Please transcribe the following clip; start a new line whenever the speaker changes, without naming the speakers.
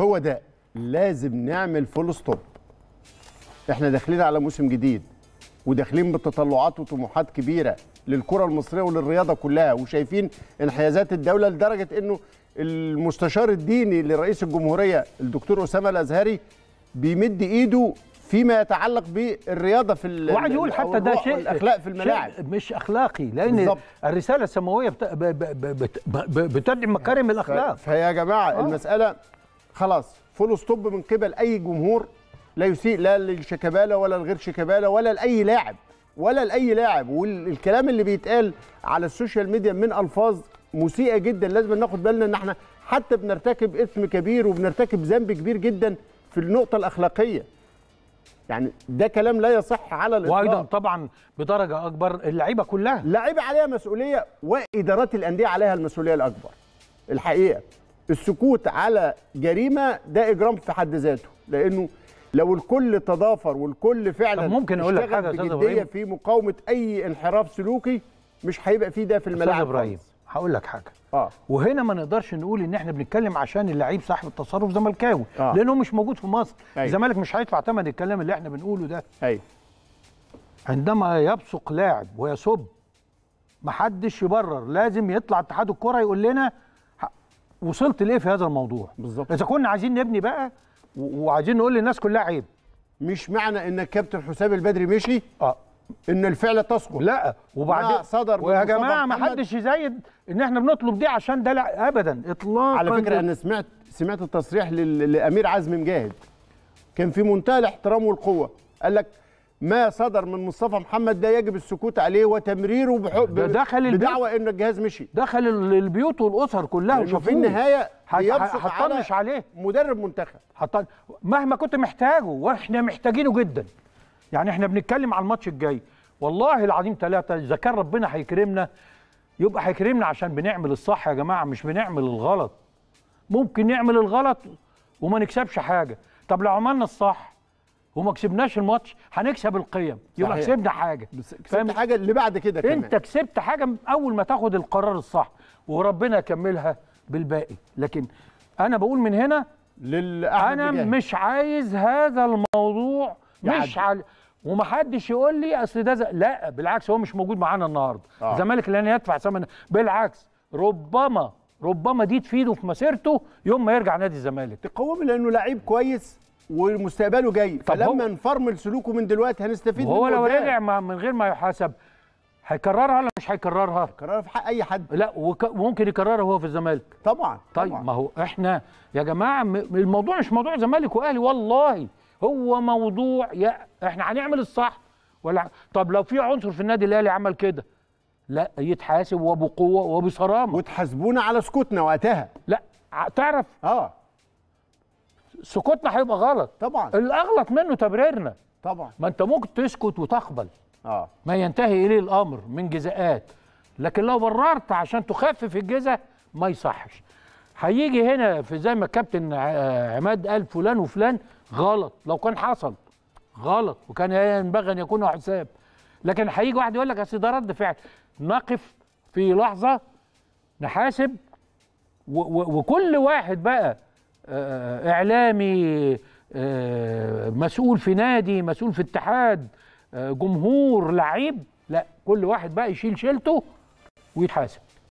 هو ده لازم نعمل فول ستوب احنا داخلين على موسم جديد وداخلين بتطلعات وطموحات كبيره للكره المصريه وللرياضه كلها وشايفين انحيازات الدوله لدرجه انه المستشار الديني لرئيس الجمهوريه الدكتور اسامه الازهري بيمد ايده فيما يتعلق
بالرياضه في وعايز يقول حتى ده شيء الاخلاق في الملاعب مش اخلاقي لان بالزبط. الرساله السماويه بتدعم مكارم الاخلاق فيا جماعه آه. المساله
خلاص فول ستوب من قبل اي جمهور لا يسيء لا لشيكابالا ولا لغير شيكابالا ولا لاي لاعب ولا لاي لاعب والكلام اللي بيتقال على السوشيال ميديا من الفاظ مسيئه جدا لازم ناخد بالنا ان احنا حتى بنرتكب اثم كبير وبنرتكب ذنب كبير جدا في النقطه الاخلاقيه يعني ده كلام لا يصح على الاطلاق وايضا طبعا
بدرجه اكبر
اللعيبه كلها اللعيبه عليها مسؤوليه وادارات الانديه عليها المسؤوليه الاكبر الحقيقه السكوت على جريمه ده اجرام في حد ذاته لانه لو الكل تضافر والكل فعلا ممكن اقول لك حاجه بجديه في
مقاومه اي انحراف سلوكي مش هيبقى فيه ده في الملاعب ابراهيم هقول لك حاجه آه. وهنا ما نقدرش نقول ان احنا بنتكلم عشان اللعيب صاحب التصرف زملكاوي آه. لانه مش موجود في مصر أيوه. الزمالك مش هيدفع ثمن الكلام اللي احنا بنقوله ده ايوه عندما يبصق لاعب ويسب محدش يبرر لازم يطلع اتحاد الكره يقول لنا وصلت ليه في هذا الموضوع بالظبط اذا كنا عايزين نبني بقى وعايزين نقول للناس كلها عيب مش معنى ان الكابتن حسام البدري مشي اه ان الفعل تسقط لا وبعدين صدر ويا جماعه ما حدش يزايد ان احنا بنطلب دي عشان ده لا ابدا اطلاقا على فكره انا سمعت سمعت
التصريح لامير عزمي مجاهد كان في منتهى الاحترام والقوه قال لك ما صدر من مصطفى محمد ده يجب السكوت عليه وتمريره بحب دخل بدعوى ان
الجهاز مشي دخل البيوت والاسر كلها وشوفوه يعني في النهايه هيطنش عليه مدرب منتخب حطن... مهما كنت محتاجه واحنا محتاجينه جدا يعني احنا بنتكلم على الماتش الجاي والله العظيم ثلاثه اذا كان ربنا هيكرمنا يبقى هيكرمنا عشان بنعمل الصح يا جماعه مش بنعمل الغلط ممكن نعمل الغلط وما نكسبش حاجه طب لو عملنا الصح وما كسبناش الماتش هنكسب القيم يبقى كسبنا حاجه كسبت حاجه اللي بعد كده كمان انت كسبت حاجه اول ما تاخد القرار الصح وربنا يكملها بالباقي لكن انا بقول من هنا انا مش عايز هذا الموضوع مش على ومحدش يقول لي اصل ده زي... لا بالعكس هو مش موجود معانا النهارده آه. الزمالك لن يدفع ثمن بالعكس ربما ربما دي تفيده في مسيرته يوم ما يرجع نادي الزمالك تقوم لانه لعيب كويس ومستقبله جاي فلما نفرمل سلوكه من دلوقتي هنستفيد هو لو رجع من غير ما يحاسب هيكررها ولا مش هيكررها؟ هيكررها في حق اي حد لا وممكن يكررها هو في الزمالك طبعا طيب طبعا. ما هو احنا يا جماعه الموضوع مش موضوع زمالك واهلي والله هو موضوع يا احنا هنعمل الصح ولا طب لو في عنصر في النادي الاهلي عمل كده لا يتحاسب وبقوه وبصرامه وتحاسبونا على سكوتنا وقتها لا تعرف اه سكوتنا هيبقى غلط طبعا الاغلط منه تبريرنا طبعا ما انت ممكن تسكت وتقبل اه ما ينتهي اليه الامر من جزاءات لكن لو بررت عشان تخفف الجزاء ما يصحش هيجي هنا في زي ما الكابتن عماد قال فلان وفلان غلط لو كان حصل غلط وكان ينبغي ان يكون حساب لكن هيجي واحد يقول لك اصل ده رد فعل نقف في لحظه نحاسب وكل واحد بقى آه، اعلامي آه، مسؤول في نادي مسؤول في اتحاد آه، جمهور لعيب لا كل واحد بقى يشيل شيلته ويتحاسب